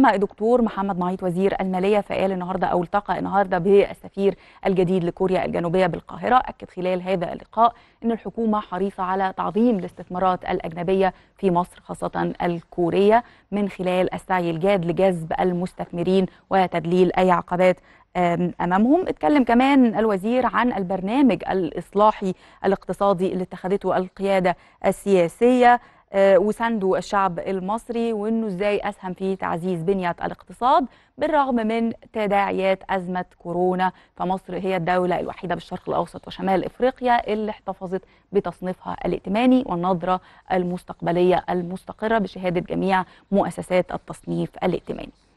اما الدكتور محمد معيط وزير الماليه فقال النهارده او التقى النهارده بالسفير الجديد لكوريا الجنوبيه بالقاهره اكد خلال هذا اللقاء ان الحكومه حريصه على تعظيم الاستثمارات الاجنبيه في مصر خاصه الكوريه من خلال السعي الجاد لجذب المستثمرين وتدليل اي عقبات امامهم اتكلم كمان الوزير عن البرنامج الاصلاحي الاقتصادي اللي اتخذته القياده السياسيه آه، وساندوا الشعب المصري وانه ازاي اسهم في تعزيز بنيه الاقتصاد بالرغم من تداعيات ازمه كورونا فمصر هي الدوله الوحيده بالشرق الاوسط وشمال افريقيا اللي احتفظت بتصنيفها الائتماني والنظره المستقبليه المستقره بشهاده جميع مؤسسات التصنيف الائتماني